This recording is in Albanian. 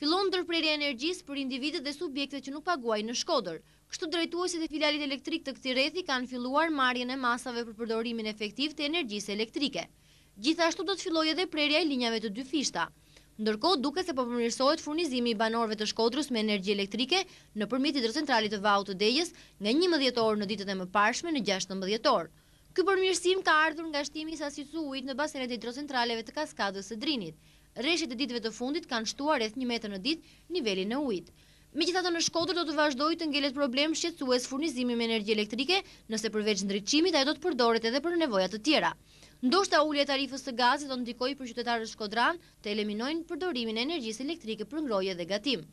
fillon ndërprerja energjisë për individet dhe subjektet që nuk paguaj në shkodër. Kështu drejtuasit e filialit elektrik të këti rethi kanë filluar marjen e masave për përdorimin efektiv të energjisë elektrike. Gjithashtu do të filloj edhe prerja i linjave të dy fishta. Ndërko, duke se po përmërësojt furnizimi i banorve të shkodrës me energji elektrike në përmjet i drëcentralit të vau të dejes nga 11 orë në ditët e më pashme në 16 orë. Ky përmirësim ka ardhur nga shtimi sasisu ujt në basenet i hidrocentraleve të kaskadës së drinit. Reshjet e ditëve të fundit kanë shtuar rreth 1 metër në ditë nivelin në ujit. Megjithatë në Shkodër do të vazhdojë të ngellet problem shqetësues furnizimi me energji elektrike, nëse përveç ndriçimit ajo do të përdoret edhe për nevojat të tjera. Ndoshta ulja e tarifës së gazit do të ndikojë për qytetarët shkodran të eliminojnë përdorimin e energjisë elektrike për ngrohje dhe gatim.